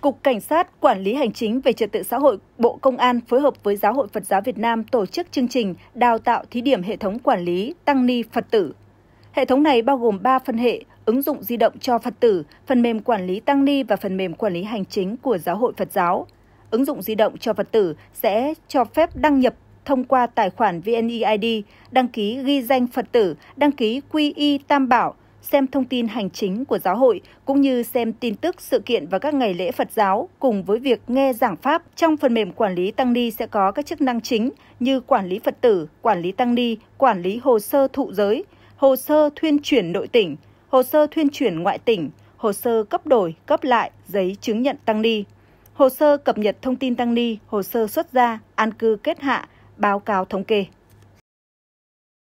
Cục Cảnh sát Quản lý Hành chính về Trật tự xã hội Bộ Công an phối hợp với Giáo hội Phật giáo Việt Nam tổ chức chương trình đào tạo thí điểm hệ thống quản lý tăng ni Phật tử. Hệ thống này bao gồm 3 phân hệ, ứng dụng di động cho Phật tử, phần mềm quản lý tăng ni và phần mềm quản lý hành chính của Giáo hội Phật giáo. Ứng dụng di động cho Phật tử sẽ cho phép đăng nhập thông qua tài khoản VNEID, đăng ký ghi danh Phật tử, đăng ký quy y tam bảo, xem thông tin hành chính của giáo hội cũng như xem tin tức sự kiện và các ngày lễ Phật giáo cùng với việc nghe giảng pháp. Trong phần mềm quản lý tăng ni sẽ có các chức năng chính như quản lý Phật tử, quản lý tăng ni, quản lý hồ sơ thụ giới, hồ sơ thuyên chuyển nội tỉnh, hồ sơ thuyên chuyển ngoại tỉnh, hồ sơ cấp đổi, cấp lại giấy chứng nhận tăng ni, hồ sơ cập nhật thông tin tăng ni, hồ sơ xuất gia, an cư kết hạ, báo cáo thống kê.